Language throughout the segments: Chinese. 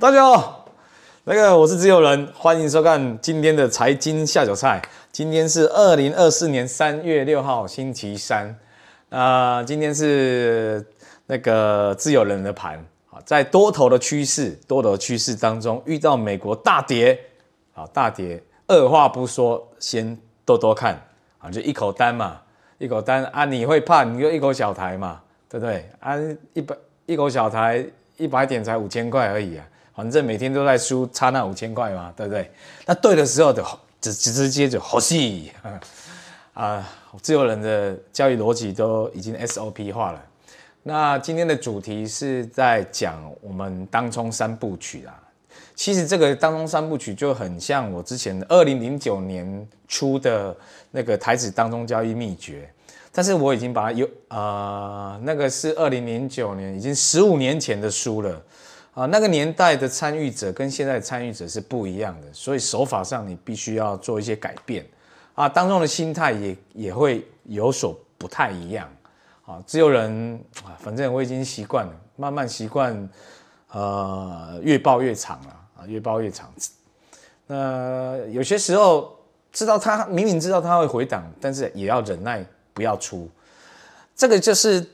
大家好，那个我是自由人，欢迎收看今天的财经下酒菜。今天是二零二四年三月六号，星期三。啊，今天是那个自由人的盘啊，在多头的趋势多头趋势当中，遇到美国大跌啊，大跌，二话不说先多多看啊，就一口单嘛，一口单啊，你会怕你就一口小台嘛。对不对啊？一百一口小台，一百点才五千块而已啊。反正每天都在输，差那五千块嘛，对不对？那对的时候就直直接就好戏啊。自由人的交易逻辑都已经 SOP 化了。那今天的主题是在讲我们当冲三部曲啊。其实这个当冲三部曲就很像我之前二零零九年出的那个台子当中交易秘诀。但是我已经把它有啊，那个是二零零九年，已经十五年前的书了啊。那个年代的参与者跟现在的参与者是不一样的，所以手法上你必须要做一些改变啊。当中的心态也也会有所不太一样啊。自由人啊，反正我已经习惯了，慢慢习惯，呃，越抱越长了啊，越抱越长。那有些时候知道他明明知道他会回档，但是也要忍耐。不要出，这个就是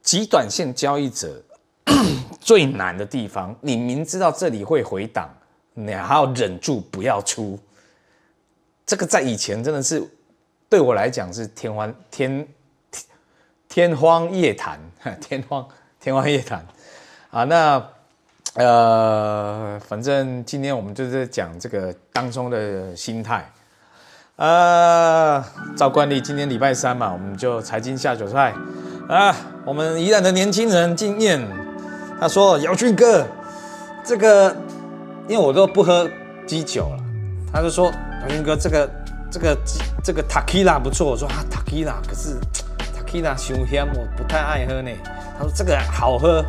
极短线交易者 最难的地方。你明知道这里会回档，你还要忍住不要出。这个在以前真的是对我来讲是天荒天天荒夜谈，天荒天荒夜谈啊。那呃，反正今天我们就是讲这个当中的心态。呃，照惯例，今天礼拜三嘛，我们就财经下酒菜。啊，我们宜兰的年轻人经验，他说姚俊哥，这个因为我都不喝鸡酒了，他就说姚俊哥，这个这个这个 t a k i l a 不错。我说啊，t a k i l a 可是 t a k i l a 雄香，我不太爱喝呢。他说这个好喝，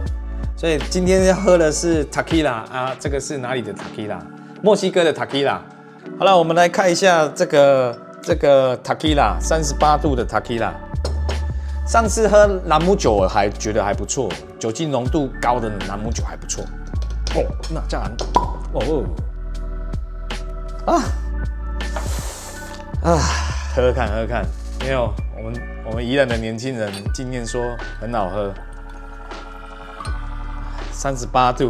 所以今天要喝的是 t a k i l a 啊，这个是哪里的 t a k i l a 墨西哥的 t a k i l a 好了，我们来看一下这个这个塔 quila 三十八度的塔 quila。上次喝朗姆酒还觉得还不错，酒精浓度高的朗姆酒还不错。哦，那这样，哦，啊啊，喝喝看喝喝看，没有，我们我们宜兰的年轻人经验说很好喝，三十八度，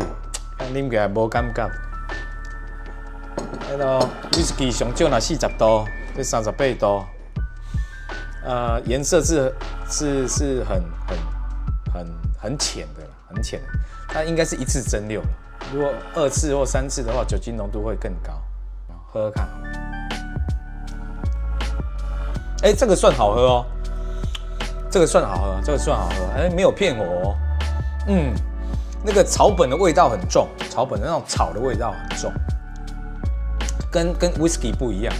喝起来无尴尬。那个威士忌，上酒那四十多，这三十倍多。呃，颜色是是是很很很很浅的，很浅。它应该是一次蒸馏如果二次或三次的话，酒精浓度会更高。喝喝看。哎，这个算好喝哦，这个算好喝，这个算好喝。哎，没有骗我。哦，嗯，那个草本的味道很重，草本的那种草的味道很重。跟跟 whisky 不一样，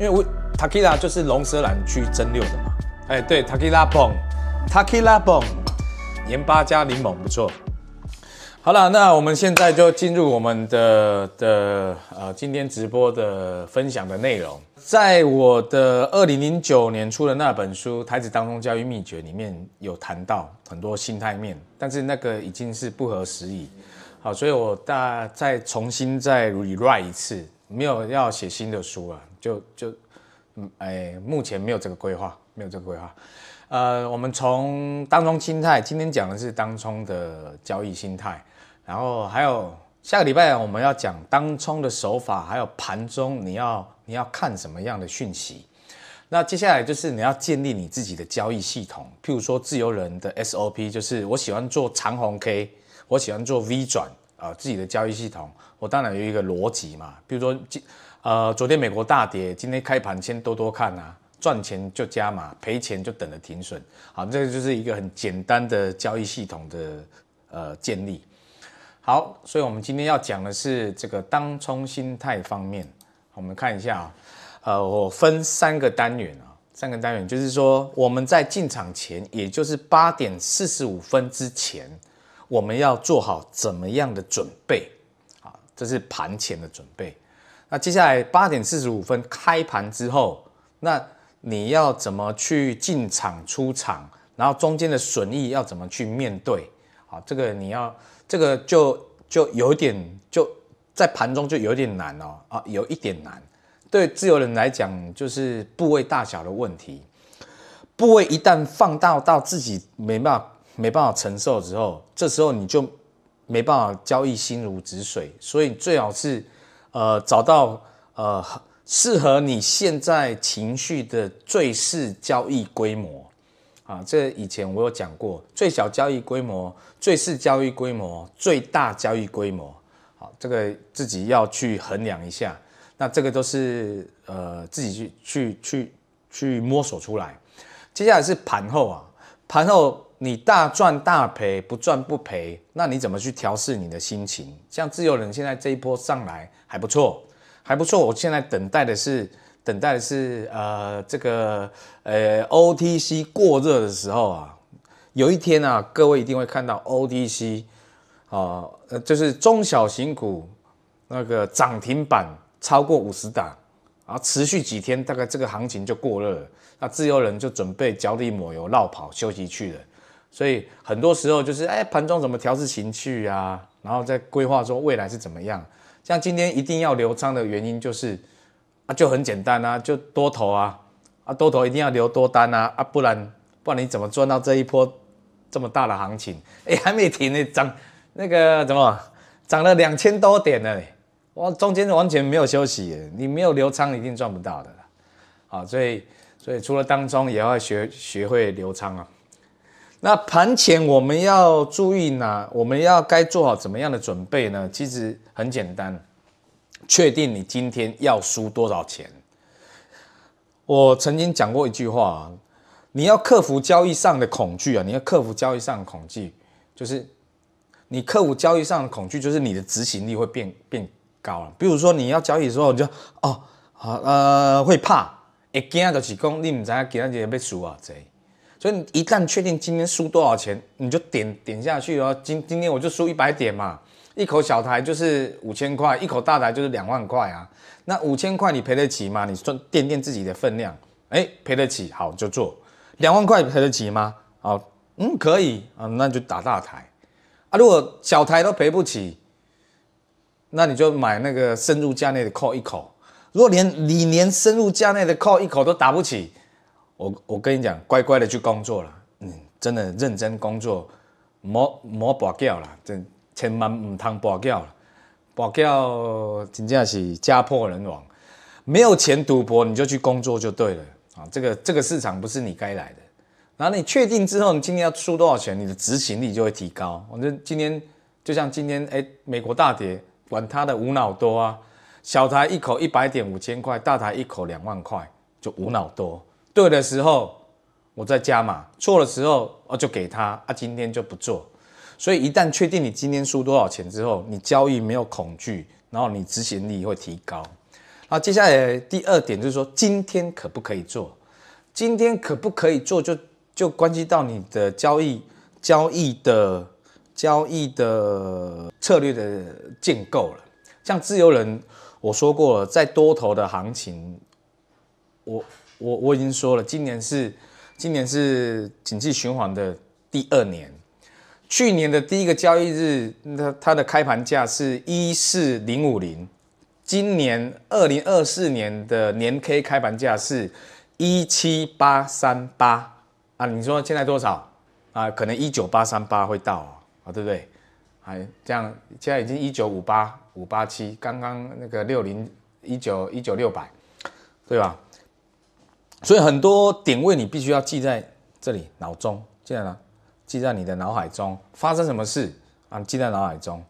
因为 taki a 就是龙舌兰去蒸馏的嘛。哎，对，taki a b o n g t a k i a b o n g 盐巴加柠檬，不错。好了，那我们现在就进入我们的的呃今天直播的分享的内容。在我的二零零九年出的那本书《台子当中教育秘诀》里面有谈到很多心态面，但是那个已经是不合时宜，好，所以我大再重新再 rewrite 一次。没有要写新的书了，就就，嗯，哎，目前没有这个规划，没有这个规划。呃，我们从当中心态，今天讲的是当冲的交易心态，然后还有下个礼拜我们要讲当冲的手法，还有盘中你要你要看什么样的讯息。那接下来就是你要建立你自己的交易系统，譬如说自由人的 SOP，就是我喜欢做长红 K，我喜欢做 V 转，啊，自己的交易系统。我当然有一个逻辑嘛，比如说今，呃，昨天美国大跌，今天开盘先多多看啊，赚钱就加码，赔钱就等着停损。好，这个就是一个很简单的交易系统的呃建立。好，所以我们今天要讲的是这个当冲心态方面，我们看一下啊，呃，我分三个单元啊，三个单元就是说我们在进场前，也就是八点四十五分之前，我们要做好怎么样的准备。这是盘前的准备，那接下来八点四十五分开盘之后，那你要怎么去进场、出场，然后中间的损益要怎么去面对？好，这个你要，这个就就有点就在盘中就有点难哦，啊，有一点难。对自由人来讲，就是部位大小的问题，部位一旦放大到自己没办法没办法承受之后，这时候你就。没办法交易，心如止水，所以最好是，呃，找到呃适合你现在情绪的最适交易规模，啊，这以前我有讲过，最小交易规模、最适交易规模、最大交易规模，好，这个自己要去衡量一下，那这个都是呃自己去去去去摸索出来。接下来是盘后啊，盘后。你大赚大赔，不赚不赔，那你怎么去调试你的心情？像自由人现在这一波上来还不错，还不错。我现在等待的是，等待的是，呃，这个呃，OTC 过热的时候啊。有一天啊，各位一定会看到 OTC，哦，呃，就是中小型股那个涨停板超过五十档啊，持续几天，大概这个行情就过热了。那自由人就准备脚底抹油，绕跑休息去了。所以很多时候就是哎，盘中怎么调试情绪啊？然后再规划说未来是怎么样？像今天一定要留仓的原因就是，啊，就很简单啊，就多头啊，啊，多头一定要留多单啊，啊，不然不然你怎么赚到这一波这么大的行情？哎，还没停呢，涨那个怎么涨了两千多点呢？哇，中间完全没有休息，你没有留仓一定赚不到的。好，所以所以除了当中也要学学会留仓啊。那盘前我们要注意哪？我们要该做好怎么样的准备呢？其实很简单，确定你今天要输多少钱。我曾经讲过一句话，你要克服交易上的恐惧啊！你要克服交易上的恐惧，就是你克服交易上的恐惧，就是你的执行力会变变高了。比如说你要交易的时候，你就哦，啊呃，会怕，会惊，就是讲你唔知今日要输啊，侪。所以你一旦确定今天输多少钱，你就点点下去哦。今今天我就输一百点嘛，一口小台就是五千块，一口大台就是两万块啊。那五千块你赔得起吗？你算垫垫自己的分量，哎，赔得起，好就做。两万块赔得起吗？好，嗯，可以啊，那就打大台。啊，如果小台都赔不起，那你就买那个深入价内的扣一口。如果连你连深入价内的扣一口都打不起，我我跟你讲，乖乖的去工作了，嗯，真的认真工作，莫莫博缴了，真千万唔通博缴了，博缴真正是家破人亡。没有钱赌博，你就去工作就对了啊！这个这个市场不是你该来的。然后你确定之后，你今天要输多少钱，你的执行力就会提高。我这今天就像今天，哎，美国大跌，管他的无脑多啊！小台一口一百点五千块，大台一口两万块，就无脑多。对的时候我在加码，错的时候我就给他啊，今天就不做。所以一旦确定你今天输多少钱之后，你交易没有恐惧，然后你执行力会提高。那接下来第二点就是说，今天可不可以做？今天可不可以做？就就关系到你的交易、交易的、交易的策略的建构了。像自由人，我说过了，在多头的行情，我。我我已经说了，今年是今年是景气循环的第二年。去年的第一个交易日，它它的开盘价是一四零五零。今年二零二四年的年 K 开盘价是一七八三八啊！你说现在多少啊？可能一九八三八会到啊，对不对？还这样，现在已经一九五八五八七，刚刚那个六零一九一九六百，对吧？所以很多点位你必须要记在这里脑中，记在哪？记在你的脑海中。发生什么事啊？记在脑海中。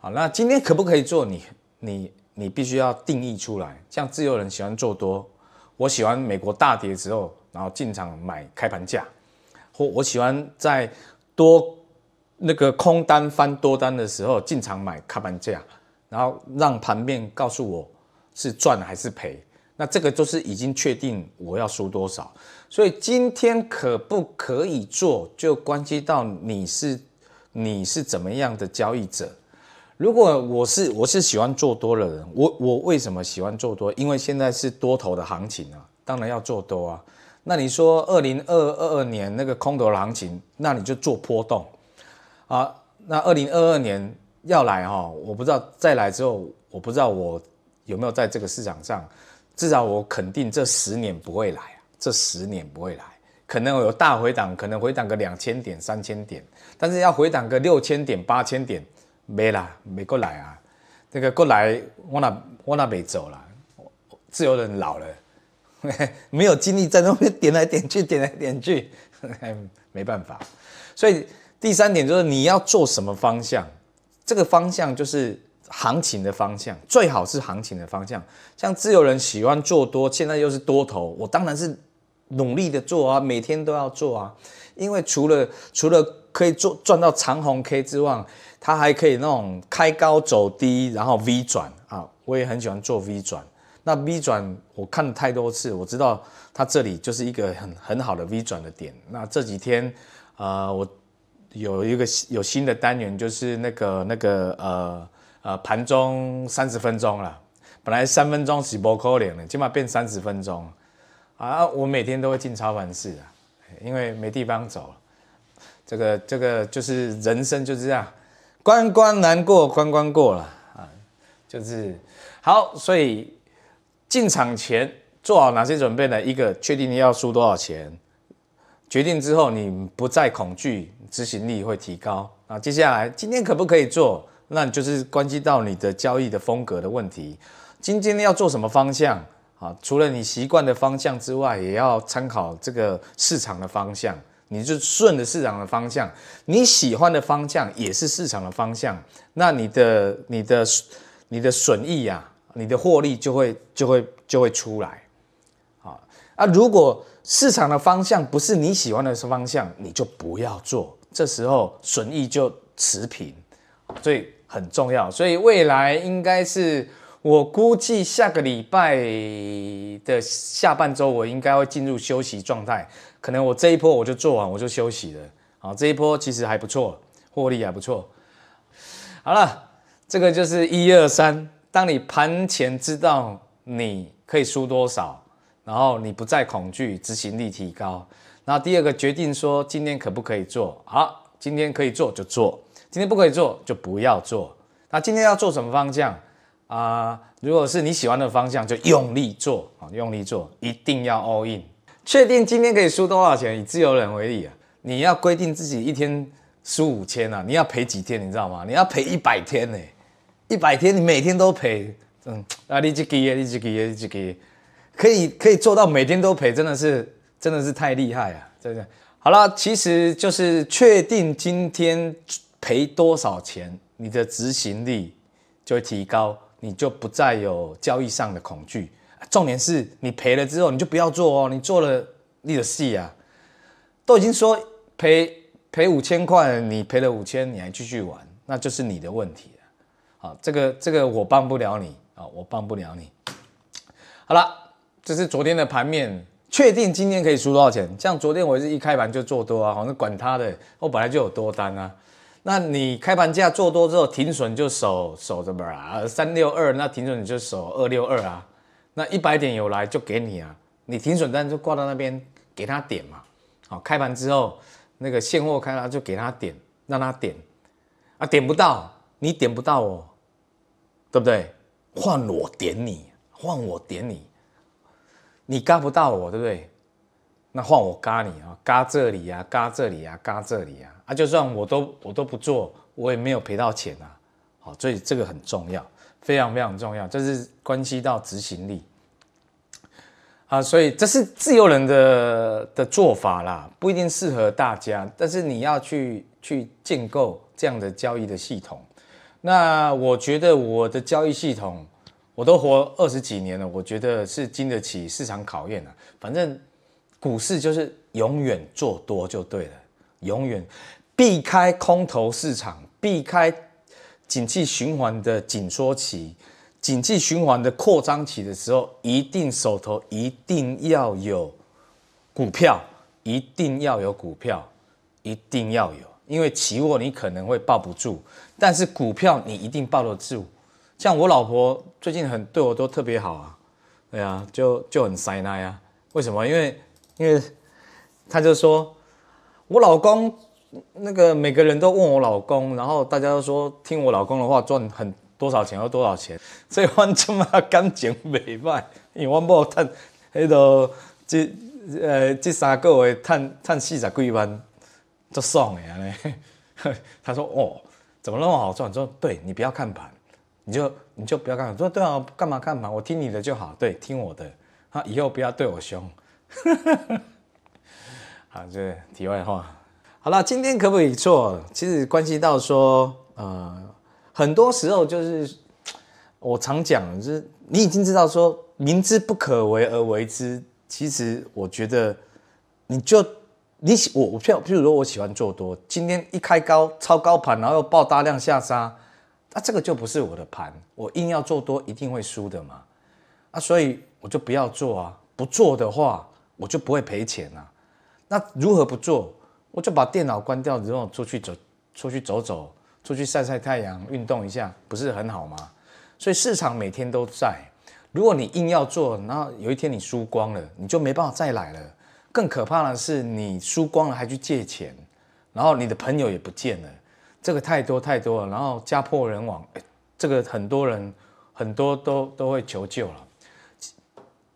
好，那今天可不可以做？你你你必须要定义出来。像自由人喜欢做多，我喜欢美国大跌之后，然后进场买开盘价；或我喜欢在多那个空单翻多单的时候进场买开盘价，然后让盘面告诉我是赚还是赔。那这个就是已经确定我要输多少，所以今天可不可以做，就关系到你是你是怎么样的交易者。如果我是我是喜欢做多的人，我我为什么喜欢做多？因为现在是多头的行情啊，当然要做多啊。那你说二零二二年那个空头的行情，那你就做波动啊。那二零二二年要来哈，我不知道再来之后，我不知道我有没有在这个市场上。至少我肯定这十年不会来啊，这十年不会来，可能有大回档，可能回档个两千点、三千点，但是要回档个六千点、八千点，没啦，没过来啊。这个过来我那我那没走了，自由人老了，没有精力在那边点来点去，点来点去，没办法。所以第三点就是你要做什么方向，这个方向就是。行情的方向最好是行情的方向，像自由人喜欢做多，现在又是多头，我当然是努力的做啊，每天都要做啊。因为除了除了可以做赚到长红 K 之外，它还可以那种开高走低，然后 V 转啊，我也很喜欢做 V 转。那 V 转我看了太多次，我知道它这里就是一个很很好的 V 转的点。那这几天啊，我有一个有新的单元，就是那个那个呃。呃，盘中三十分钟了，本来三分钟直波可怜了，起码变三十分钟啊！我每天都会进操盘室啊，因为没地方走。这个这个就是人生就是这样，关关难过关关过了啊，就是好。所以进场前做好哪些准备呢？一个，确定你要输多少钱，决定之后你不再恐惧，执行力会提高啊。接下来今天可不可以做？那你就是关系到你的交易的风格的问题，今天要做什么方向啊？除了你习惯的方向之外，也要参考这个市场的方向。你就顺着市场的方向，你喜欢的方向也是市场的方向，那你的你的你的损益呀，你的获利就会就会就会出来。啊啊！如果市场的方向不是你喜欢的方向，你就不要做，这时候损益就持平。所以很重要，所以未来应该是我估计下个礼拜的下半周，我应该会进入休息状态。可能我这一波我就做完，我就休息了。好，这一波其实还不错，获利还不错。好了，这个就是一二三。当你盘前知道你可以输多少，然后你不再恐惧，执行力提高。那第二个决定说今天可不可以做？好，今天可以做就做。今天不可以做，就不要做。那今天要做什么方向啊？如果是你喜欢的方向，就用力做啊，用力做，一定要 all in。确定今天可以输多少钱？以自由人为例啊，你要规定自己一天输五千啊，你要赔几天？你知道吗？你要赔一百天呢，一百天你每天都赔，嗯啊，这个月，你这个月，你这个月，可以可以做到每天都赔，真的是真的是太厉害啊！真的。好了，其实就是确定今天。赔多少钱，你的执行力就会提高，你就不再有交易上的恐惧。重点是你赔了之后，你就不要做哦，你做了你的戏啊，都已经说赔赔五千块，你赔了五千，你还继续玩，那就是你的问题了。啊，这个这个我帮不了你啊，我帮不了你。好了，这是昨天的盘面，确定今天可以输多少钱？像昨天我是一开盘就做多啊，像管他的，我本来就有多单啊。那你开盘价做多之后，停损就守守着吧，啊三六二，那停损你就守二六二啊。那一百点有来就给你啊。你停损单就挂到那边，给他点嘛。好，开盘之后那个现货开了就给他点，让他点。啊，点不到，你点不到哦，对不对？换我点你，换我点你，你嘎不到我，对不对？那换我嘎你啊，嘎这里啊，嘎这里啊，嘎这里啊。啊，就算我都我都不做，我也没有赔到钱啊！好，所以这个很重要，非常非常重要，这是关系到执行力啊。所以这是自由人的的做法啦，不一定适合大家。但是你要去去建构这样的交易的系统。那我觉得我的交易系统，我都活二十几年了，我觉得是经得起市场考验的。反正股市就是永远做多就对了。永远避开空头市场，避开景气循环的紧缩期，景气循环的扩张期的时候，一定手头一定要有股票，一定要有股票，一定要有，因为期货你可能会抱不住，但是股票你一定抱得住。像我老婆最近很对我都特别好啊，对啊，就就很塞奶啊，为什么？因为因为她就说。我老公，那个每个人都问我老公，然后大家都说听我老公的话赚很多少钱，要多少钱。所以，我这么感情袂歹，因为我某赚，迄个这呃这三个月赚赚四十几万，都爽诶！呢。他说哦，怎么那么好赚？说对，你不要看盘，你就你就不要看盘。说对啊，干嘛看盘？我听你的就好，对，听我的。好，以后不要对我凶。啊，这题外话，好了，今天可不可以做？其实关系到说，呃，很多时候就是我常讲，就是你已经知道说明知不可为而为之。其实我觉得，你就你我我譬如说，我喜欢做多，今天一开高超高盘，然后爆大量下杀，那这个就不是我的盘，我硬要做多一定会输的嘛。啊，所以我就不要做啊，不做的话我就不会赔钱啊。那如何不做？我就把电脑关掉，然后出去走，出去走走，出去晒晒太阳，运动一下，不是很好吗？所以市场每天都在。如果你硬要做，然后有一天你输光了，你就没办法再来了。更可怕的是，你输光了还去借钱，然后你的朋友也不见了，这个太多太多了，然后家破人亡，这个很多人很多都都会求救了。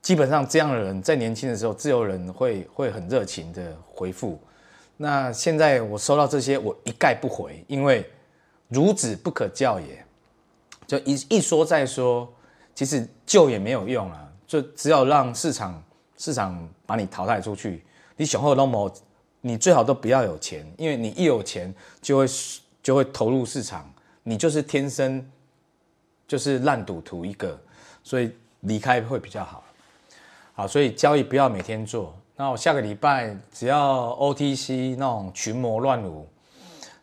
基本上这样的人在年轻的时候，自由人会会很热情的回复。那现在我收到这些，我一概不回，因为孺子不可教也。就一一说再说，其实救也没有用啊。就只有让市场市场把你淘汰出去。你选后那么，你最好都不要有钱，因为你一有钱就会就会投入市场，你就是天生就是烂赌徒一个，所以离开会比较好。好，所以交易不要每天做。那我下个礼拜只要 OTC 那种群魔乱舞，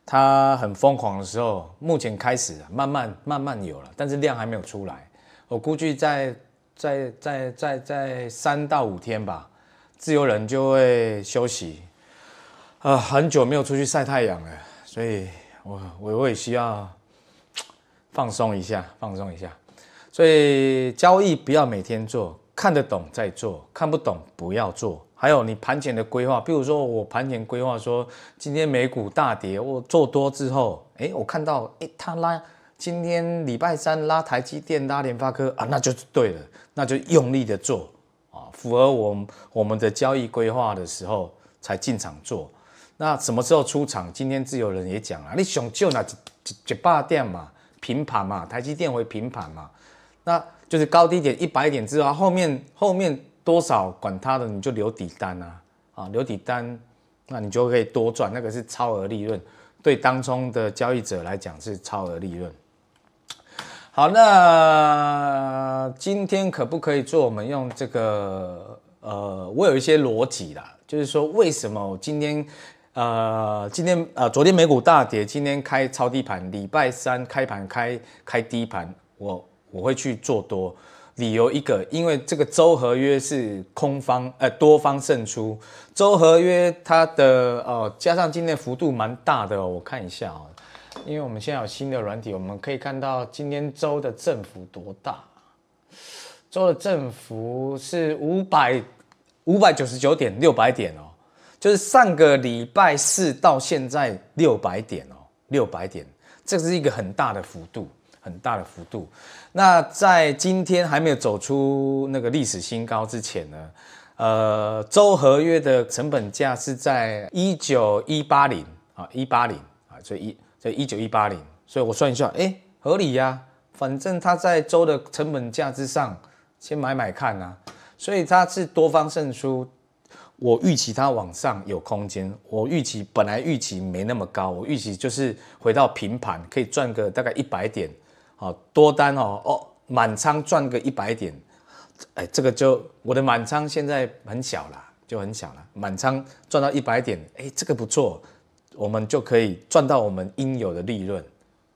它很疯狂的时候，目前开始慢慢慢慢有了，但是量还没有出来。我估计在在在在在三到五天吧，自由人就会休息。呃，很久没有出去晒太阳了，所以我我我也需要放松一下，放松一下。所以交易不要每天做。看得懂再做，看不懂不要做。还有你盘前的规划，比如说我盘前规划说今天美股大跌，我做多之后，哎，我看到哎，它拉，今天礼拜三拉台积电、拉联发科啊，那就是对了，那就用力的做啊，符合我我们的交易规划的时候才进场做。那什么时候出场？今天自由人也讲了，你想救哪一一百点嘛，平盘嘛，台积电会平盘嘛，那。就是高低点一百点之后，后面后面多少管他的，你就留底单啊，啊留底单，那你就可以多赚，那个是超额利润，对当中的交易者来讲是超额利润。好，那今天可不可以做？我们用这个，呃，我有一些逻辑啦，就是说为什么今天，呃，今天呃，昨天美股大跌，今天开超低盘，礼拜三开盘开开低盘，我。我会去做多，理由一个，因为这个周合约是空方呃多方胜出，周合约它的哦加上今天幅度蛮大的，哦，我看一下哦，因为我们现在有新的软体，我们可以看到今天周的振幅多大，周的振幅是五百五百九十九点六百点哦，就是上个礼拜四到现在六百点哦，六百点，这是一个很大的幅度。很大的幅度，那在今天还没有走出那个历史新高之前呢，呃，周合约的成本价是在一九一八零啊，一八零啊，所以一所以一九一八零，所以我算一算，哎，合理呀，反正它在周的成本价之上，先买买看啊，所以它是多方胜出，我预期它往上有空间，我预期本来预期没那么高，我预期就是回到平盘，可以赚个大概一百点。好多单哦哦，满仓赚个一百点，哎，这个就我的满仓现在很小了，就很小了。满仓赚到一百点，哎，这个不错，我们就可以赚到我们应有的利润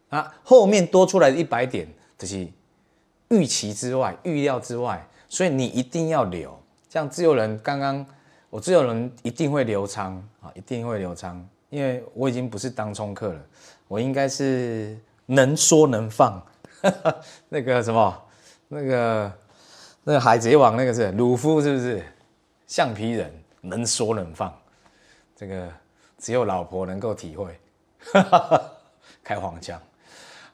啊。后面多出来的一百点，就是预期之外、预料之外，所以你一定要留。像自由人刚刚，我自由人一定会留仓啊，一定会留仓，因为我已经不是当冲客了，我应该是。能说能放，那个什么，那个，那个海贼王那个是鲁夫是不是？橡皮人能说能放，这个只有老婆能够体会，开黄腔。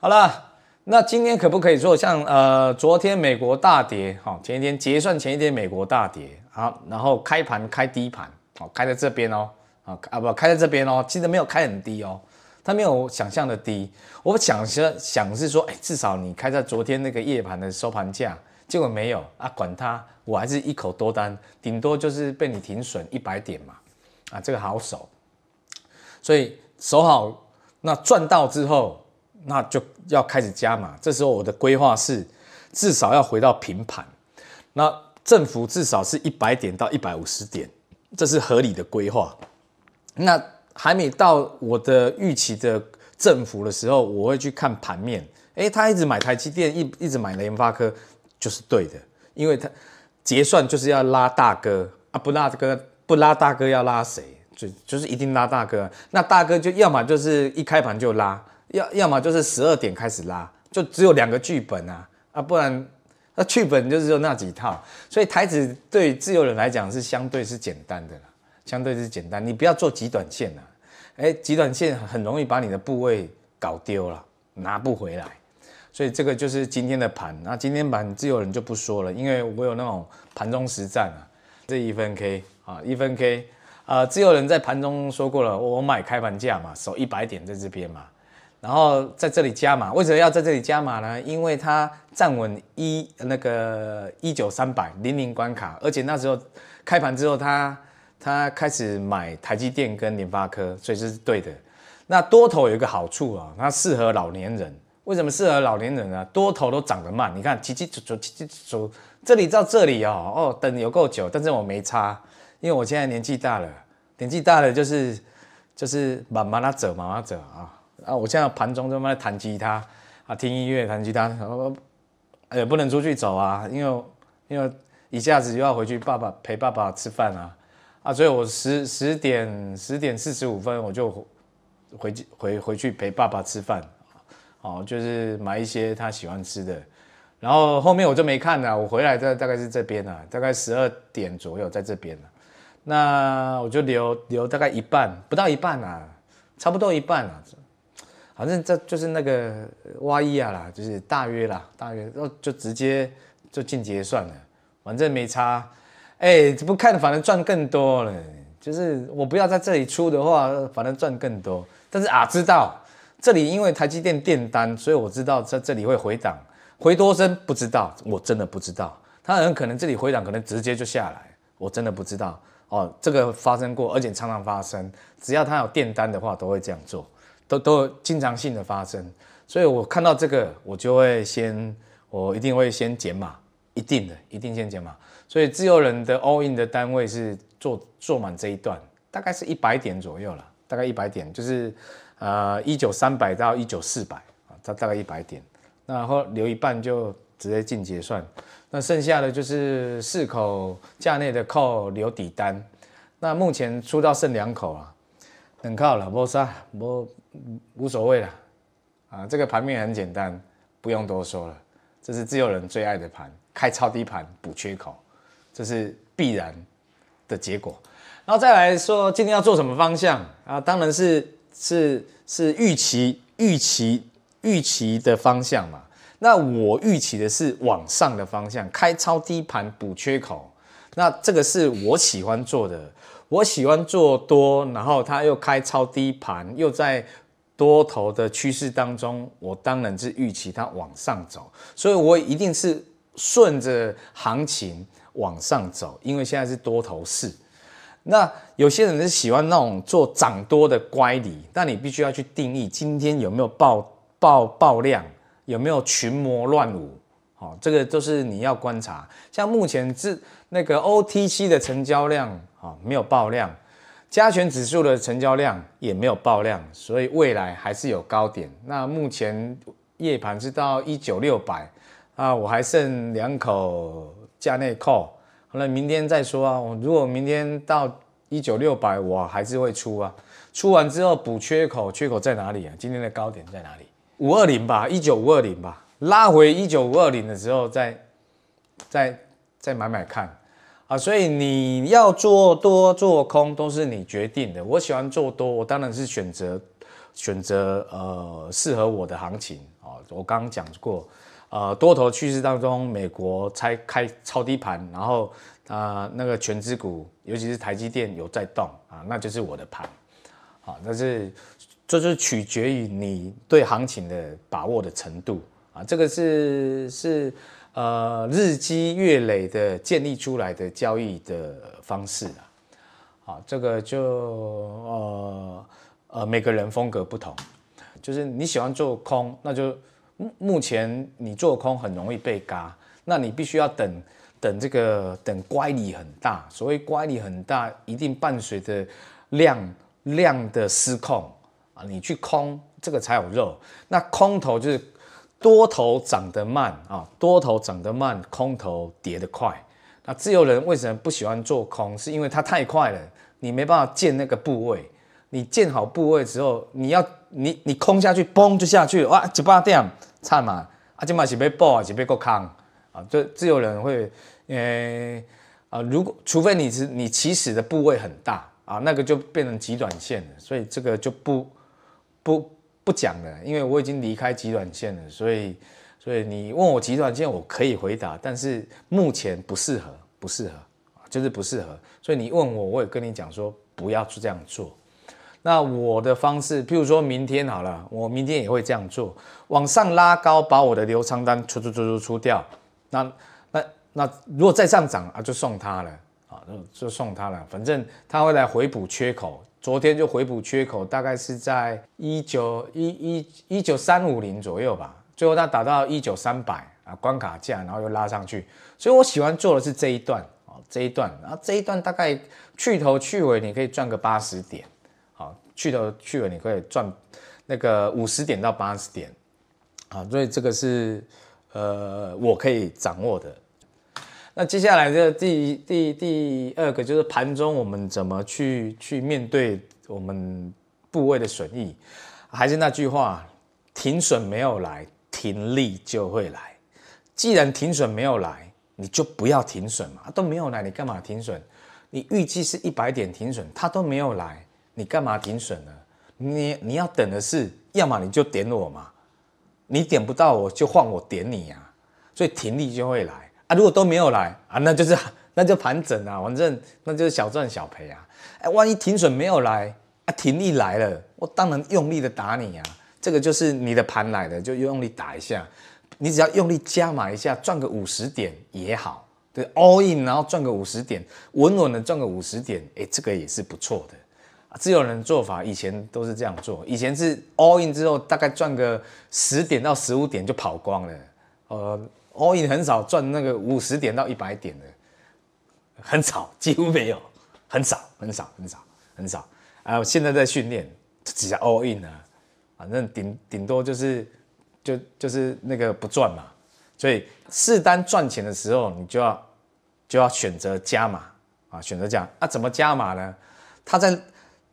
好了，那今天可不可以做？像呃，昨天美国大跌哈，前一天结算前一天美国大跌啊，然后开盘开低盘，好开在这边哦，啊啊不开在这边哦，其实没有开很低哦。他没有想象的低，我想象想是说，哎，至少你开在昨天那个夜盘的收盘价，结果没有啊，管他，我还是一口多单，顶多就是被你停损一百点嘛，啊，这个好守，所以守好，那赚到之后，那就要开始加码。这时候我的规划是，至少要回到平盘，那振幅至少是一百点到一百五十点，这是合理的规划，那。还没到我的预期的振幅的时候，我会去看盘面。诶，他一直买台积电，一一直买联发科，就是对的，因为他结算就是要拉大哥啊，不拉大哥不拉大哥要拉谁？就就是一定拉大哥。那大哥就要么就是一开盘就拉，要要么就是十二点开始拉，就只有两个剧本啊啊，不然那剧本就是就那几套。所以台子对自由人来讲是相对是简单的啦。相对是简单，你不要做极短线啊，哎，极短线很容易把你的部位搞丢了，拿不回来，所以这个就是今天的盘。那今天盘自由人就不说了，因为我有那种盘中实战啊，这一分 K 啊一分 K 啊，自由人在盘中说过了，我买开盘价嘛，守一百点在这边嘛，然后在这里加码。为什么要在这里加码呢？因为它站稳一那个一九三百零零关卡，而且那时候开盘之后它。他开始买台积电跟联发科，所以这是对的。那多头有一个好处啊，它适合老年人。为什么适合老年人啊？多头都涨得慢，你看，走走走走走，这里到这里哦哦，等有够久，但是我没差，因为我现在年纪大了，年纪大了就是就是慢慢的走，慢慢走啊啊！我现在盘中慢慢弹吉他啊，听音乐弹吉他，呃也不能出去走啊，因为因为一下子又要回去爸爸陪爸爸吃饭啊。啊，所以我十十点十点四十五分我就回回回去陪爸爸吃饭好，就是买一些他喜欢吃的，然后后面我就没看了，我回来的大概是这边了，大概十二点左右在这边了，那我就留留大概一半，不到一半啊，差不多一半啊，反正这就是那个挖一啊啦，就是大约啦，大约，就直接就进结算了，反正没差。哎，不看反而赚更多了，就是我不要在这里出的话，反而赚更多。但是啊，知道这里因为台积电垫单，所以我知道在这里会回档，回多深不知道，我真的不知道。它很可能这里回档，可能直接就下来，我真的不知道。哦，这个发生过，而且常常发生，只要它有垫单的话，都会这样做，都都经常性的发生。所以我看到这个，我就会先，我一定会先减码，一定的，一定先减码。所以自由人的 all in 的单位是做做满这一段，大概是一百点左右了，大概一百点，就是呃一九三百到一九四百啊，它大概一百点，那然后留一半就直接进结算，那剩下的就是四口价内的扣留底单，那目前出到剩两口啊，等靠了，不杀不无所谓了啊，这个盘面很简单，不用多说了，这是自由人最爱的盘，开超低盘补缺口。这是必然的结果，然后再来说今天要做什么方向啊？当然是是是预期预期预期的方向嘛。那我预期的是往上的方向，开超低盘补缺口。那这个是我喜欢做的，我喜欢做多，然后它又开超低盘，又在多头的趋势当中，我当然是预期它往上走，所以我一定是顺着行情。往上走，因为现在是多头市。那有些人是喜欢那种做涨多的乖离，那你必须要去定义今天有没有爆爆爆量，有没有群魔乱舞，好，这个都是你要观察。像目前是那个 OTC 的成交量，好，没有爆量，加权指数的成交量也没有爆量，所以未来还是有高点。那目前夜盘是到一九六百啊，我还剩两口。加内扣，好了，明天再说啊。我如果明天到一九六百，我还是会出啊。出完之后补缺口，缺口在哪里啊？今天的高点在哪里？五二零吧，一九五二零吧，拉回一九五二零的时候再再再买买看啊。所以你要做多做空都是你决定的。我喜欢做多，我当然是选择选择呃适合我的行情啊。我刚刚讲过。呃，多头趋势当中，美国拆开超低盘，然后呃，那个全资股，尤其是台积电有在动啊，那就是我的盘，啊，但是就是取决于你对行情的把握的程度啊，这个是是呃日积月累的建立出来的交易的方式啊，好，这个就呃呃每个人风格不同，就是你喜欢做空，那就。目前你做空很容易被嘎，那你必须要等等这个等乖离很大，所谓乖离很大，一定伴随着量量的失控啊，你去空这个才有肉。那空头就是多头涨得慢啊，多头涨得慢，空头跌得快。那自由人为什么不喜欢做空？是因为它太快了，你没办法建那个部位，你建好部位之后，你要。你你空下去，嘣就下去，哇，七百点惨嘛，啊，这嘛是被爆，啊，是被搁空啊，这自由人会，诶，啊，如果除非你是你起始的部位很大啊，那个就变成极短线，了，所以这个就不不不讲了，因为我已经离开极短线了，所以所以你问我极短线，我可以回答，但是目前不适合，不适合，就是不适合，所以你问我，我也跟你讲说，不要这样做。那我的方式，譬如说明天好了，我明天也会这样做，往上拉高，把我的流仓单出出出出出掉。那那那如果再上涨啊，就送他了啊，就送他了。反正他会来回补缺口，昨天就回补缺口，大概是在一九一一一九三五零左右吧。最后他打到一九三百啊关卡价，然后又拉上去。所以我喜欢做的是这一段啊，这一段啊，这一段大概去头去尾，你可以赚个八十点。去的去了，你可以赚那个五十点到八十点啊，所以这个是呃我可以掌握的。那接下来这第第第二个就是盘中我们怎么去去面对我们部位的损益？还是那句话，停损没有来，停利就会来。既然停损没有来，你就不要停损嘛，都没有来，你干嘛停损？你预计是一百点停损，它都没有来。你干嘛停损呢？你你要等的是，要么你就点我嘛，你点不到我就换我点你呀。所以停利就会来啊。如果都没有来啊，那就是 那就盘整啊，反正那就是小赚小赔啊。哎，万一停损没有来啊，停利来了，我当然用力的打你啊。这个就是你的盘来的，就用力打一下。你只要用力加码一下，赚个五十点也好，对，all in 然后赚个五十点，稳稳的赚个五十点，哎，这个也是不错的。自由人做法以前都是这样做，以前是 all in 之后大概赚个十点到十五点就跑光了，呃，all in 很少赚那个五十点到一百点的，很少，几乎没有，很少，很少，很少，很少。啊，现在在训练，只 all in 啊，反正顶顶多就是就就是那个不赚嘛，所以适当赚钱的时候，你就要就要选择加码啊，选择加，啊，怎么加码呢？他在。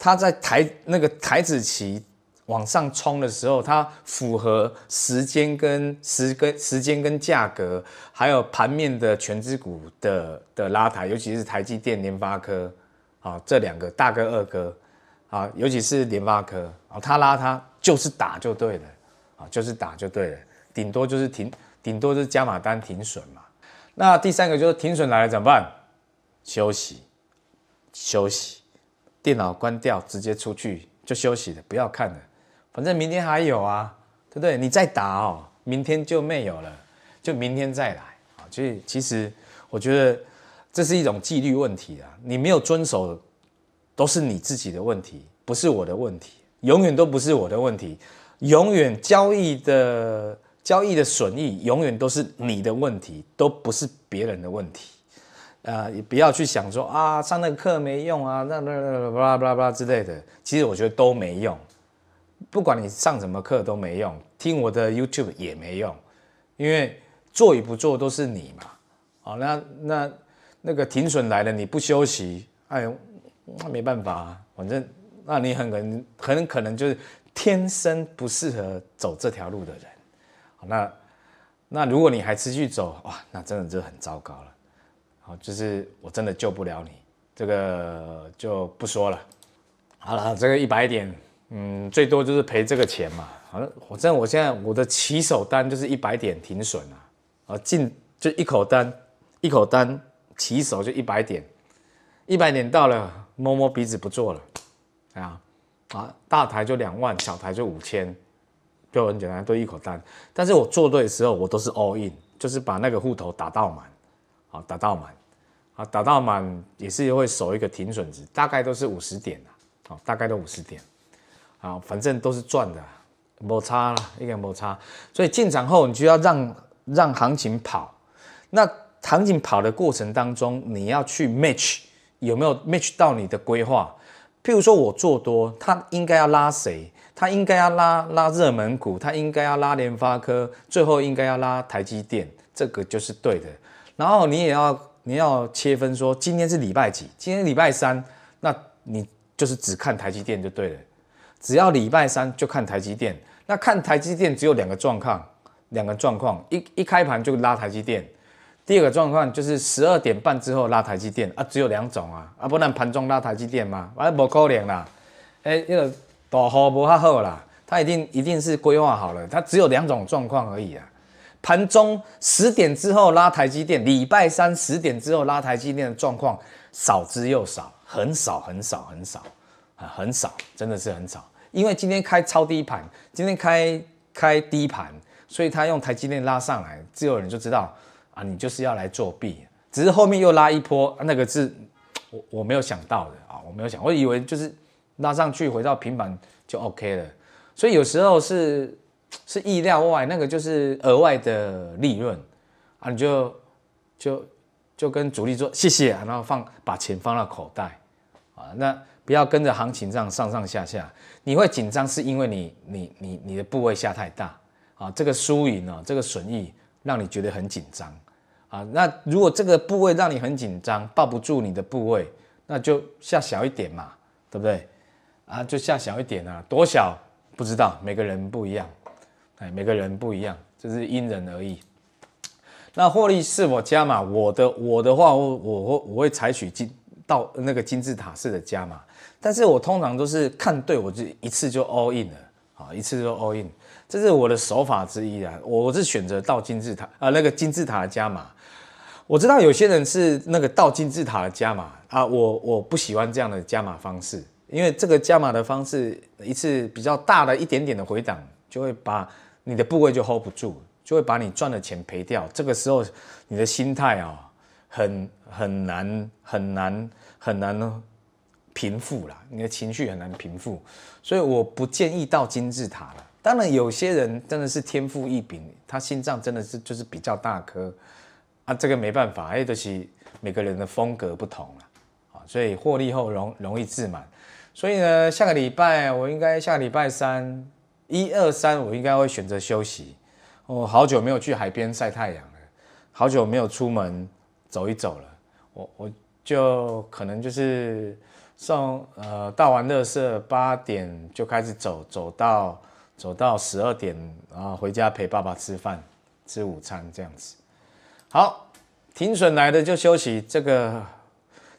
它在台那个台子旗往上冲的时候，它符合时间跟时跟时间跟价格，还有盘面的全资股的的拉抬，尤其是台积电、联发科啊这两个大哥二哥啊，尤其是联发科啊，它拉它就是打就对了啊，就是打就对了，顶多就是停，顶多是加码单停损嘛。那第三个就是停损来了怎么办？休息，休息。电脑关掉，直接出去就休息了，不要看了，反正明天还有啊，对不对？你再打哦，明天就没有了，就明天再来啊。所以其实我觉得这是一种纪律问题啊，你没有遵守都是你自己的问题，不是我的问题，永远都不是我的问题，永远交易的交易的损益永远都是你的问题，都不是别人的问题。呃，也不要去想说啊，上那个课没用啊，那那那拉啦拉啦拉之类的，其实我觉得都没用。不管你上什么课都没用，听我的 YouTube 也没用，因为做与不做都是你嘛。好，那那那个停损来了，你不休息，哎，那没办法，啊，反正那你很可能很可能就是天生不适合走这条路的人。那那如果你还持续走哇，那真的就很糟糕了。好，就是我真的救不了你，这个就不说了。好了，这个一百点，嗯，最多就是赔这个钱嘛。反正我现在我的起手单就是一百点停损啊，啊进就一口单，一口单起手就一百点，一百点到了摸摸鼻子不做了，啊，啊大台就两万，小台就五千，就很简单，都一口单。但是我做对的时候，我都是 all in，就是把那个户头打到满。好打到满，好打到满也是会守一个停损值，大概都是五十点啊，好大概都五十点，啊，反正都是赚的，摩擦啦一点摩擦，所以进场后你就要让让行情跑，那行情跑的过程当中，你要去 match 有没有 match 到你的规划，譬如说我做多，他应该要拉谁？他应该要拉拉热门股，他应该要拉联发科，最后应该要拉台积电，这个就是对的。然后你也要，你要切分说，今天是礼拜几？今天礼拜三，那你就是只看台积电就对了。只要礼拜三就看台积电。那看台积电只有两个状况，两个状况，一一开盘就拉台积电。第二个状况就是十二点半之后拉台积电啊，只有两种啊，啊不然盘中拉台积电嘛，啊不可能啦，哎，那个大号不较好啦，它一定一定是规划好了，它只有两种状况而已啊。盘中十点之后拉台积电，礼拜三十点之后拉台积电的状况少之又少，很少很少很少，很很少，真的是很少。因为今天开超低盘，今天开开低盘，所以他用台积电拉上来，自由人就知道啊，你就是要来作弊。只是后面又拉一波，那个是我我没有想到的啊，我没有想，我以为就是拉上去回到平板就 OK 了。所以有时候是。是意料外，那个就是额外的利润，啊，你就就就跟主力说谢谢，然后放把钱放到口袋，啊，那不要跟着行情这样上上下下，你会紧张是因为你你你你的部位下太大，啊，这个输赢啊，这个损益让你觉得很紧张，啊，那如果这个部位让你很紧张，抱不住你的部位，那就下小一点嘛，对不对？啊，就下小一点啊，多小不知道，每个人不一样。哎，每个人不一样，就是因人而异。那获利是否加码？我的我的话，我我我会采取金倒那个金字塔式的加码，但是我通常都是看对，我就一次就 all in 了啊，一次就 all in，这是我的手法之一啊。我我是选择倒金字塔啊，那个金字塔加码。我知道有些人是那个倒金字塔的加码啊，我我不喜欢这样的加码方式，因为这个加码的方式一次比较大的一点点的回档就会把。你的部位就 hold 不住，就会把你赚的钱赔掉。这个时候，你的心态啊，很很难很难很难呢，平复了，你的情绪很难平复。所以我不建议到金字塔了。当然，有些人真的是天赋异禀，他心脏真的是就是比较大颗，啊，这个没办法，因为都是每个人的风格不同了，啊，所以获利后容容易自满。所以呢，下个礼拜我应该下个礼拜三。一二三，我应该会选择休息。我好久没有去海边晒太阳了，好久没有出门走一走了。我我就可能就是上呃，到完乐社八点就开始走，走到走到十二点，然后回家陪爸爸吃饭，吃午餐这样子。好，停损来的就休息。这个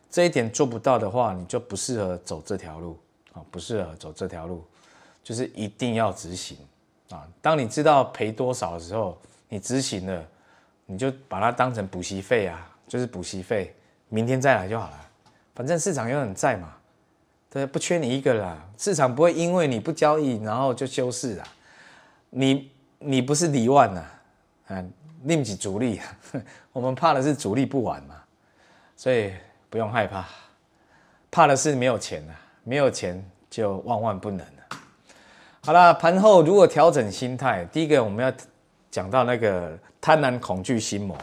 这一点做不到的话，你就不适合走这条路啊，不适合走这条路。就是一定要执行啊！当你知道赔多少的时候，你执行了，你就把它当成补习费啊，就是补习费，明天再来就好了。反正市场又很在嘛，对，不缺你一个啦。市场不会因为你不交易然后就休市啦。你你不是李万呐，啊，另起主力，我们怕的是主力不玩嘛，所以不用害怕，怕的是没有钱呐，没有钱就万万不能。好了，盘后如果调整心态，第一个我们要讲到那个贪婪恐惧心魔。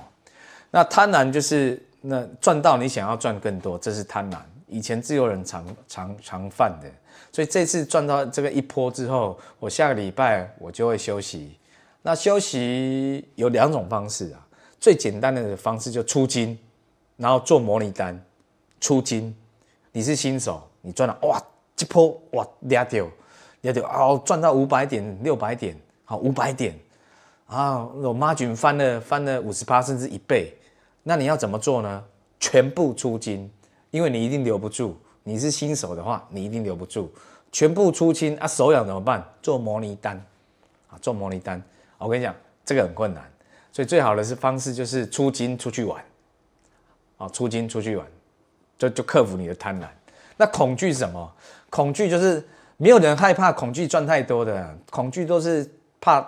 那贪婪就是那赚到你想要赚更多，这是贪婪。以前自由人常常常犯的，所以这次赚到这个一波之后，我下个礼拜我就会休息。那休息有两种方式啊，最简单的方式就出金，然后做模拟单出金。你是新手，你赚了哇，这波哇抓掉。要就哦，赚到五百点、六百点，好五百点，啊，我孖菌翻了，翻了五十八甚至一倍，那你要怎么做呢？全部出金，因为你一定留不住。你是新手的话，你一定留不住。全部出金啊，手痒怎么办？做模拟单，啊，做模拟单。我跟你讲，这个很困难，所以最好的是方式就是出金出去玩，啊，出金出去玩，就就克服你的贪婪。那恐惧是什么？恐惧就是。没有人害怕恐惧赚太多的恐惧都是怕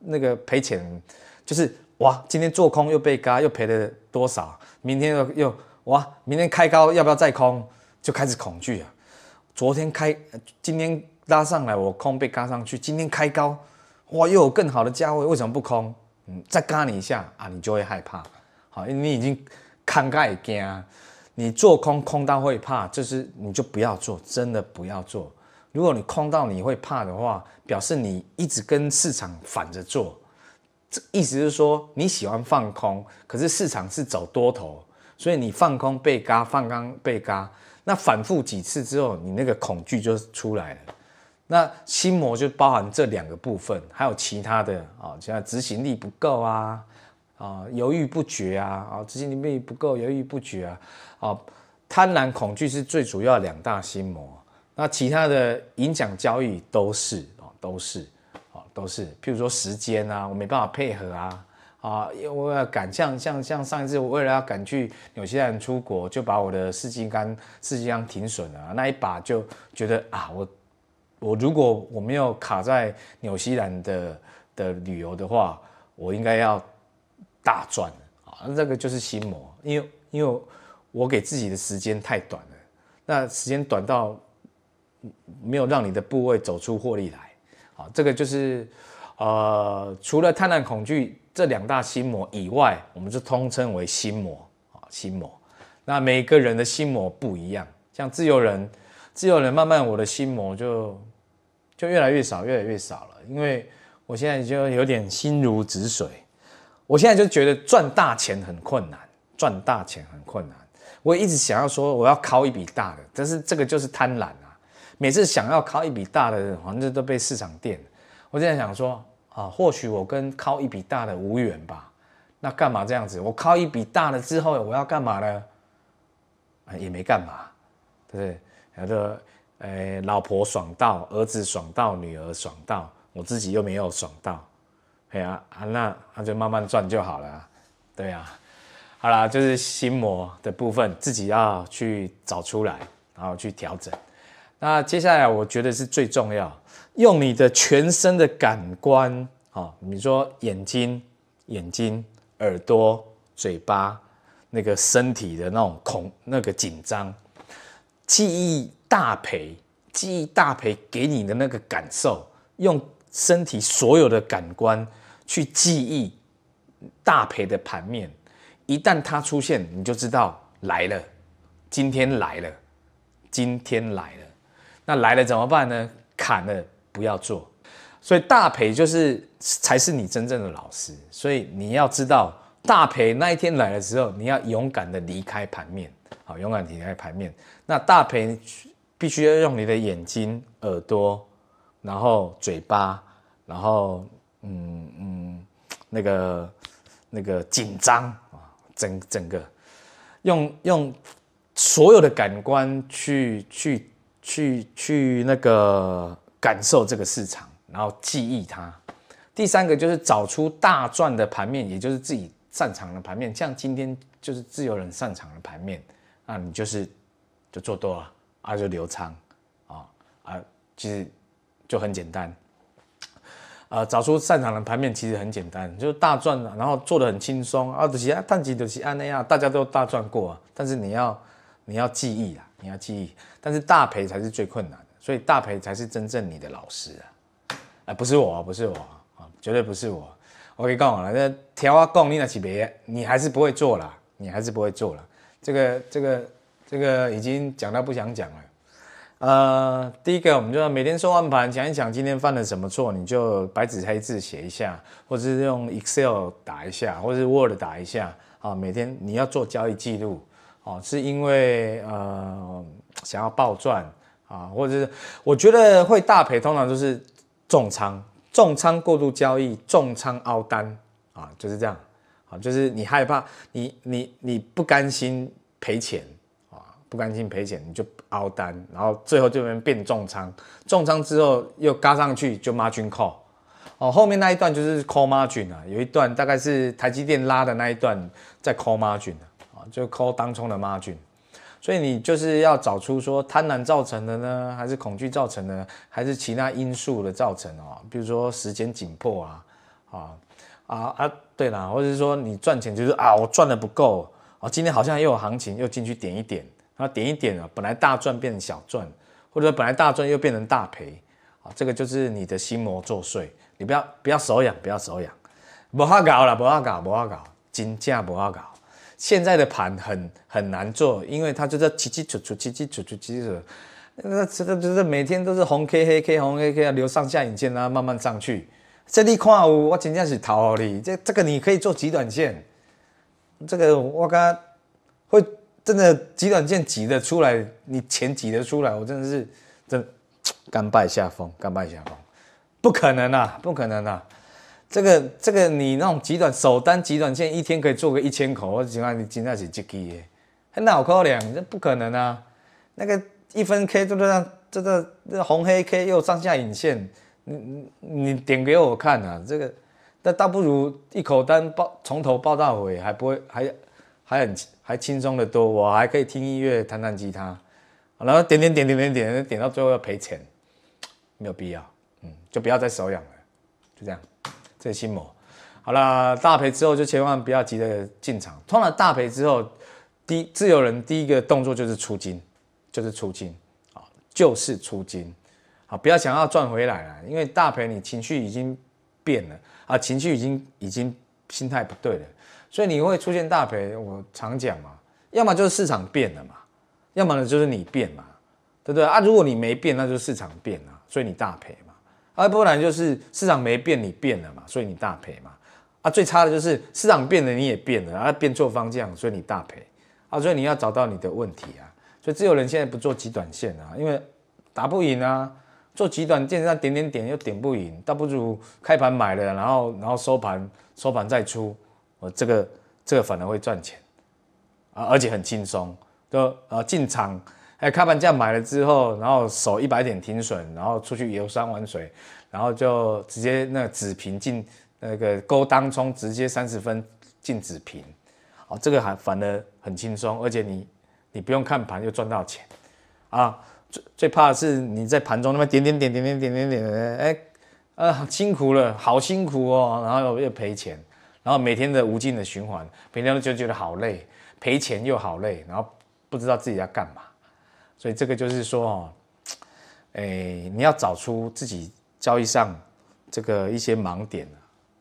那个赔钱，就是哇，今天做空又被嘎，又赔了多少？明天又又哇，明天开高要不要再空？就开始恐惧了。昨天开，今天拉上来，我空被嘎上去。今天开高，哇，又有更好的价位，为什么不空？嗯，再嘎你一下啊，你就会害怕。好，因你已经看盖惊，你做空空到会怕，就是你就不要做，真的不要做。如果你空到你会怕的话，表示你一直跟市场反着做，这意思是说你喜欢放空，可是市场是走多头，所以你放空被嘎，放刚被嘎，那反复几次之后，你那个恐惧就出来了。那心魔就包含这两个部分，还有其他的啊，像执行力不够啊，啊犹豫不决啊，啊执行力不够犹豫不决啊，啊贪婪恐惧是最主要两大心魔。那其他的影响交易都是哦，都是哦，都是。譬如说时间啊，我没办法配合啊啊！因为要赶，像像像上一次我为了要赶去纽西兰出国，就把我的四金杆四金杆停损了。那一把就觉得啊，我我如果我没有卡在纽西兰的的旅游的话，我应该要大赚啊！这个就是心魔，因为因为我给自己的时间太短了，那时间短到。没有让你的部位走出获利来，啊，这个就是，呃，除了贪婪恐惧这两大心魔以外，我们就通称为心魔啊，心魔。那每个人的心魔不一样，像自由人，自由人慢慢我的心魔就就越来越少，越来越少了，因为我现在就有点心如止水，我现在就觉得赚大钱很困难，赚大钱很困难，我一直想要说我要靠一笔大的，但是这个就是贪婪。每次想要靠一笔大的，反正都被市场垫。我就在想说啊，或许我跟靠一笔大的无缘吧。那干嘛这样子？我靠一笔大了之后，我要干嘛呢？啊，也没干嘛，对不对？然后说，哎，老婆爽到，儿子爽到，女儿爽到，我自己又没有爽到。哎呀，啊，那他就慢慢赚就好了。对呀，好了，就是心魔的部分，自己要去找出来，然后去调整。那接下来，我觉得是最重要，用你的全身的感官，哈，你说眼睛、眼睛、耳朵、嘴巴，那个身体的那种恐那个紧张，记忆大赔，记忆大赔给你的那个感受，用身体所有的感官去记忆大赔的盘面，一旦它出现，你就知道来了，今天来了，今天来了。那来了怎么办呢？砍了不要做，所以大赔就是才是你真正的老师，所以你要知道大赔那一天来的时候，你要勇敢的离开盘面，好，勇敢离开盘面。那大赔必须要用你的眼睛、耳朵，然后嘴巴，然后嗯嗯，那个那个紧张啊，整整个用用所有的感官去去。去去那个感受这个市场，然后记忆它。第三个就是找出大赚的盘面，也就是自己擅长的盘面。像今天就是自由人擅长的盘面，那你就是就做多了啊，就留仓啊啊，其实就很简单。呃，找出擅长的盘面其实很简单，就是大赚，然后做的很轻松。二级啊，碳基、就是啊那样，大家都大赚过，但是你要。你要记忆啊，你要记忆，但是大赔才是最困难的，所以大赔才是真正你的老师啊！不是我，不是我啊，绝对不是我。OK，讲完了，那调啊，讲你那起别，你还是不会做啦，你还是不会做啦。这个，这个，这个已经讲到不想讲了。呃，第一个，我们就每天送完盘，讲一讲今天犯了什么错，你就白纸黑字写一下，或者是用 Excel 打一下，或者是 Word 打一下啊。每天你要做交易记录。哦，是因为呃想要暴赚啊，或者是我觉得会大赔，通常都是重仓、重仓过度交易、重仓凹单啊，就是这样。啊，就是你害怕你你你不甘心赔钱啊，不甘心赔钱你就凹单，然后最后就边变重仓，重仓之后又嘎上去就 margin call。哦，后面那一段就是 call margin 啊，有一段大概是台积电拉的那一段在 call margin 啊。就扣当冲的 margin，所以你就是要找出说贪婪造成的呢，还是恐惧造成的，还是其他因素的造成哦？比如说时间紧迫啊，啊啊啊！对啦，或者是说你赚钱就是啊，我赚的不够啊，今天好像又有行情，又进去点一点，然后点一点啊，本来大赚变成小赚，或者本来大赚又变成大赔啊，这个就是你的心魔作祟，你不要不要手痒，不要手痒，不好搞了，不好搞，不好搞，金价不好搞。现在的盘很很难做，因为它就在起起出出起起出出起起，那这个就是每天都是红 K 黑 K 红黑 K 啊，留上下影线啊，慢慢上去。这你看哦，我真正是逃了。这这个你可以做极短线，这个我刚会真的极短线挤得出来，你钱挤得出来，我真的是真甘拜下风，甘拜下风，不可能呐，不可能呐。这个这个你那种极短首单极短线，一天可以做个一千口，我喜欢你今天是几支的？很脑壳咧，这不可能啊！那个一分 K 就这样，这个这红黑 K 又上下引线，你你你点给我看啊！这个那倒不如一口单爆从头爆到尾，还不会还还很还轻松的多，我还可以听音乐弹弹吉他，然后点点点点点点点到最后要赔钱，没有必要，嗯，就不要再手痒了，就这样。这心魔，好了，大赔之后就千万不要急着进场。通常大赔之后，第自由人第一个动作就是出金，就是出金啊，就是出金好，不要想要赚回来了，因为大赔你情绪已经变了啊，情绪已经已经心态不对了，所以你会出现大赔。我常讲嘛，要么就是市场变了嘛，要么呢就是你变嘛，对不对啊？如果你没变，那就是市场变了，所以你大赔嘛。要不然就是市场没变，你变了嘛，所以你大赔嘛。啊，最差的就是市场变了，你也变了，啊，变错方向，所以你大赔。啊，所以你要找到你的问题啊。所以自由人现在不做极短线啊，因为打不赢啊。做极短线那点点点又点不赢，倒不如开盘买了，然后然后收盘收盘再出，我这个这个反而会赚钱啊，而且很轻松。就呃进场。哎，开盘价买了之后，然后守一百点停损，然后出去游山玩水，然后就直接那个止平进，那个勾当冲直接三十分进止平，哦，这个还反而很轻松，而且你你不用看盘就赚到钱，啊，最最怕的是你在盘中那边点点点点点点点点，哎，啊，辛苦了，好辛苦哦，然后又又赔钱，然后每天的无尽的循环，每天都就觉得好累，赔钱又好累，然后不知道自己要干嘛。所以这个就是说啊，哎，你要找出自己交易上这个一些盲点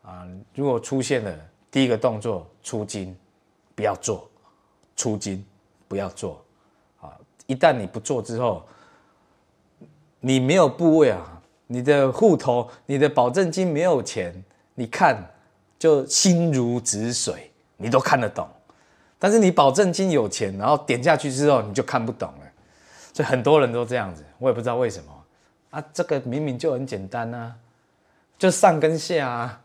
啊。啊，如果出现了第一个动作出金，不要做，出金不要做啊。一旦你不做之后，你没有部位啊，你的户头、你的保证金没有钱，你看就心如止水，你都看得懂。但是你保证金有钱，然后点下去之后，你就看不懂了。所以很多人都这样子，我也不知道为什么啊。这个明明就很简单啊，就上跟下啊，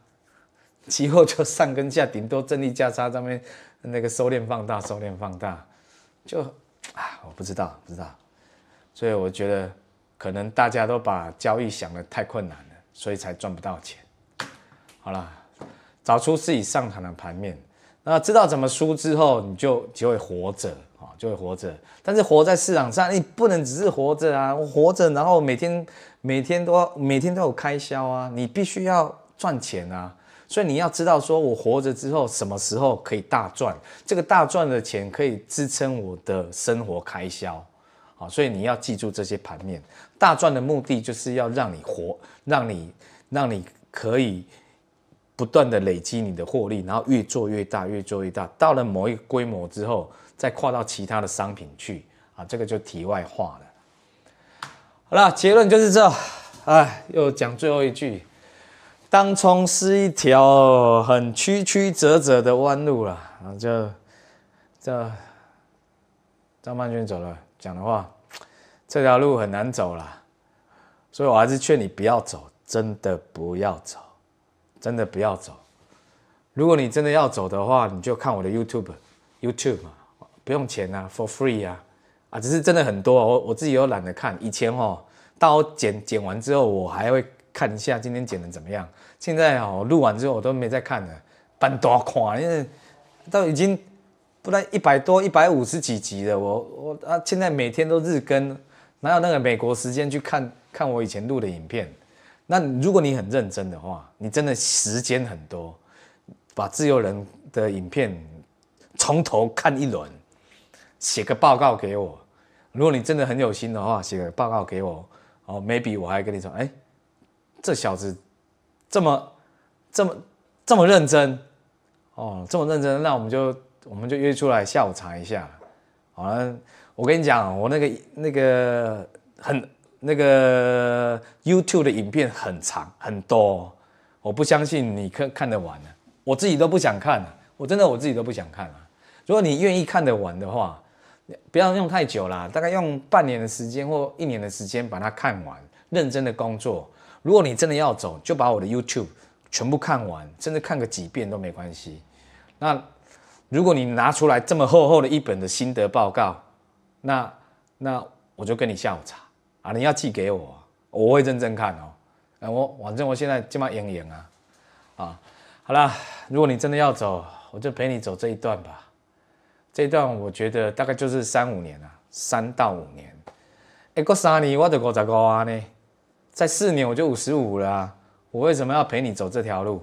期货就上跟下，顶多正利价差上面那个收敛放大，收敛放大，就啊，我不知道，不知道。所以我觉得可能大家都把交易想得太困难了，所以才赚不到钱。好了，找出自己上场的盘面，那知道怎么输之后，你就就会活着。啊，就会活着，但是活在市场上，你不能只是活着啊！我活着，然后每天每天都每天都有开销啊！你必须要赚钱啊！所以你要知道，说我活着之后什么时候可以大赚，这个大赚的钱可以支撑我的生活开销。好，所以你要记住这些盘面。大赚的目的就是要让你活，让你让你可以不断的累积你的获利，然后越做越大，越做越大，到了某一规模之后。再跨到其他的商品去啊，这个就题外话了。好了，结论就是这。哎，又讲最后一句，当中是一条很曲曲折折的弯路了。就这张曼娟走了，讲的话，这条路很难走了，所以我还是劝你不要走，真的不要走，真的不要走。如果你真的要走的话，你就看我的 YouTube，YouTube 嘛。不用钱啊，for free 啊，啊，只是真的很多，我我自己都懒得看。以前哦，到剪剪完之后，我还会看一下今天剪的怎么样。现在哦，录完之后我都没再看了，半多款，因为都已经不然一百多一百五十几集了。我我啊，现在每天都日更，哪有那个美国时间去看看我以前录的影片？那如果你很认真的话，你真的时间很多，把自由人的影片从头看一轮。写个报告给我，如果你真的很有心的话，写个报告给我。哦，maybe 我还跟你说，哎，这小子这么这么这么认真哦，这么认真，那我们就我们就约出来下午查一下。好、了，我跟你讲，我那个那个很那个 YouTube 的影片很长很多，我不相信你看看得完啊，我自己都不想看了，我真的我自己都不想看了。如果你愿意看得完的话。不要用太久啦，大概用半年的时间或一年的时间把它看完，认真的工作。如果你真的要走，就把我的 YouTube 全部看完，甚至看个几遍都没关系。那如果你拿出来这么厚厚的一本的心得报告，那那我就跟你下午茶啊，你要寄给我，我会认真看哦。啊、我反正我现在这么忙忙啊，啊，好啦，如果你真的要走，我就陪你走这一段吧。这段我觉得大概就是三五年啊，三到五年。哎，过三年我得五十五啊呢？再四年我就五十五啊，我为什么要陪你走这条路？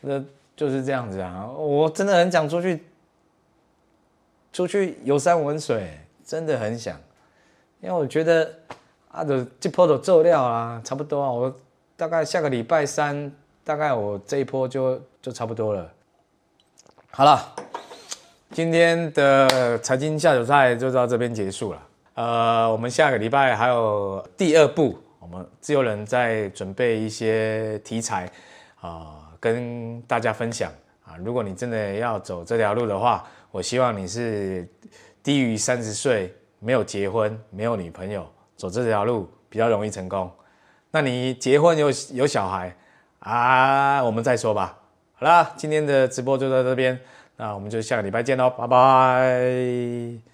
那就是这样子啊。我真的很想出去，出去游山玩水，真的很想。因为我觉得啊，这波都做掉啦，差不多啊。我大概下个礼拜三，大概我这一波就就差不多了。好了。今天的财经下酒菜就到这边结束了。呃，我们下个礼拜还有第二部，我们自由人在准备一些题材，啊，跟大家分享啊。如果你真的要走这条路的话，我希望你是低于三十岁，没有结婚，没有女朋友，走这条路比较容易成功。那你结婚有有小孩，啊，我们再说吧。好啦，今天的直播就到这边。那我们就下个礼拜见喽，拜拜。